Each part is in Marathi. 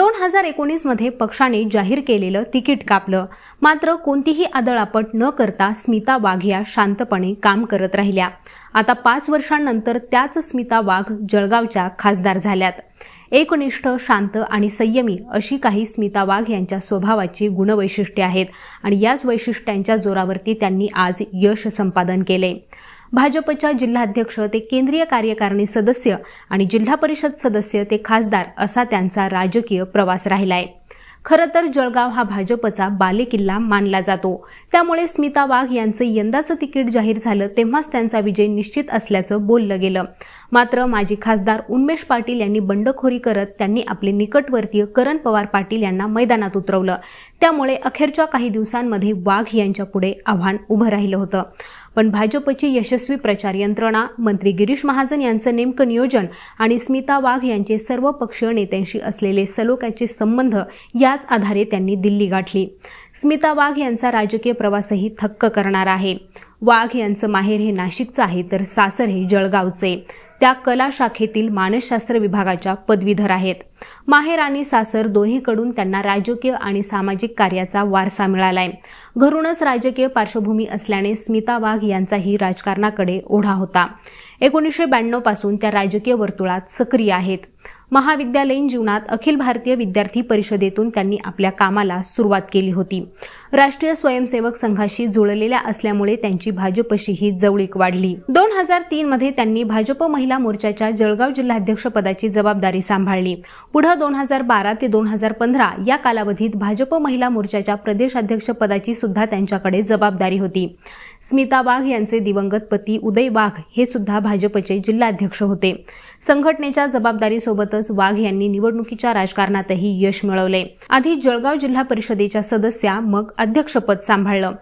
दोन हजार एकोणीसमध्ये पक्षाने जाहीर केलेलं तिकीट कापलं मात्र कोणतीही आदळापट न करता स्मिता वाघ या शांतपणे काम करत राहिल्या आता पाच वर्षांनंतर त्याच स्मिता वाघ जळगावच्या खासदार झाल्यात एकनिष्ठ शांत आणि संयमी अशी काही स्मिता वाघ यांच्या स्वभावाची गुणवैशिष्ट्ये आहेत आणि याच वैशिष्ट्यांच्या जोरावरती त्यांनी आज यश संपादन केले भाजपच्या जिल्हाध्यक्ष ते केंद्रीय कार्यकारिणी सदस्य आणि जिल्हा परिषद सदस्य ते खासदार असा त्यांचा राजकीय प्रवास राहिला आहे खरं तर जळगाव हा भाजपचा बालेकिल्ला मानला जातो त्यामुळे स्मिता वाघ यांचं यंदाचं तिकीट जाहीर झालं तेव्हाच त्यांचा विजय निश्चित असल्याचं बोललं गेलं मात्र माजी खासदार उन्मेष पाटील यांनी बंडखोरी करत त्यांनी आपले निकटवर्तीय करण पवार पाटील यांना मैदानात उतरवलं त्यामुळे अखेरच्या काही दिवसांमध्ये वाघ यांच्यापुढे आव्हान उभं राहिलं होतं पण भाजपची यशस्वी प्रचार यंत्रणा मंत्री गिरीश महाजन यांचं नेमकं नियोजन आणि स्मिता वाघ यांचे सर्व पक्षीय नेत्यांशी असलेले सलोक्याचे संबंध याच आधारे त्यांनी दिल्ली गाठली स्मिता वाघ यांचा राजकीय प्रवासही थक्क करणार आहे वाघ यांचं माहेर हे नाशिकचं आहे तर सासर हे जळगावचे त्या कला शाखेतील मानसशास्त्र विभागाच्या पदवीधर आहेत माहेर आणि सासर दोन्हीकडून त्यांना राजकीय आणि सामाजिक कार्याचा वारसा मिळालाय घरूनच राजकीय पार्श्वभूमी असल्याने स्मिता वाघ यांचाही राजकारणाकडे ओढा होता एकोणीसशे ब्याण्णव पासून त्या राजकीय वर्तुळात सक्रिय आहेत महाविद्यालयीन जीवनात अखिल भारतीय विद्यार्थी परिषदेतून त्यांनी आपल्या कामाला सुरुवात केली होती राष्ट्रीय स्वयंसेवक संघाशी जुळलेल्या असल्यामुळे त्यांची भाजपशीही जवळीक वाढली दोन हजार तीन मध्ये त्यांनी भाजप महिला मोर्चाच्या जळगाव जिल्हाध्यक्षपदाची जबाबदारी सांभाळली पुढे दोन हजार बारा ते दोन हजार पंधरा या कालावधीत भाजप महिला मोर्चाच्या पदाची सुद्धा त्यांच्याकडे जबाबदारी होती स्मिता वाघ यांचे दिवंगत पती उदय वाघ हे सुद्धा भाजपचे जिल्हाध्यक्ष होते संघटनेच्या जबाबदारीसोबतच तसंच वाघ यांनी निवडणुकीच्या राजकारणातही यश मिळवले आधी जळगाव जिल्हा परिषदेच्या सदस्या मग अध्यक्षपद सांभाळलं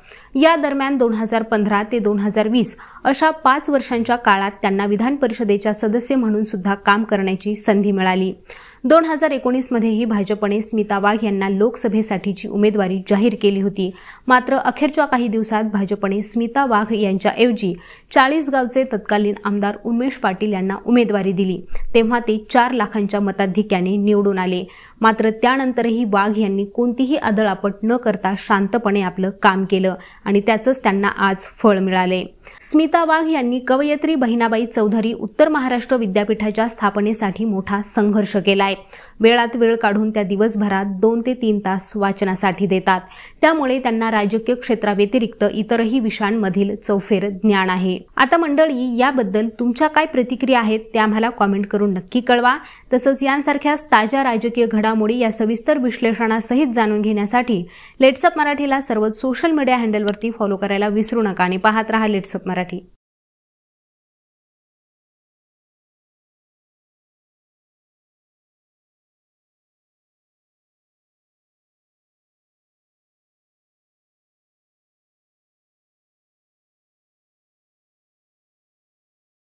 या दरम्यान दोन हजार पंधरा ते दोन हजार वीस अशा पाच वर्षांच्या काळात त्यांना विधान परिषदेच्या सदस्य म्हणून सुद्धा काम करण्याची संधी मिळाली दोन हजार एकोणीसमध्येही भाजपने स्मिता वाघ यांना लोकसभेसाठीची उमेदवारी जाहीर केली होती मात्र अखेरच्या काही दिवसात भाजपने स्मिता वाघ यांच्याऐवजी चाळीसगावचे तत्कालीन आमदार उमेश पाटील यांना उमेदवारी दिली तेव्हा ते चार लाखांच्या मताधिक्याने निवडून आले मात्र त्यानंतरही वाघ यांनी कोणतीही आपट न करता शांतपणे आपलं काम केलं आणि त्याचंच त्यांना आज फळ मिळाले स्मिता वाघ यांनी कवयित्री बहिणाबाई चौधरी उत्तर महाराष्ट्र विद्यापीठाच्या स्थापनेसाठी मोठा संघर्ष केलाय वेळात वेळ काढून त्या दिवसभरात दोन ते तीन तास वाचनासाठी देतात त्यामुळे त्यांना राजकीय क्षेत्राव्यतिरिक्त इतरही विषयांमधील चौफेर ज्ञान आहे आता मंडळी याबद्दल तुमच्या काय प्रतिक्रिया आहेत त्या आम्हाला कॉमेंट करून नक्की कळवा तसंच यांसारख्या ताज्या राजकीय घडामोडी या सविस्तर विश्लेषणासहित जाणून घेण्यासाठी लेट्सअप मराठीला सर्व सोशल मीडिया हँडल वरती फॉलो करायला विसरू नका आणि पाहत राहा लेट्सअप मराठी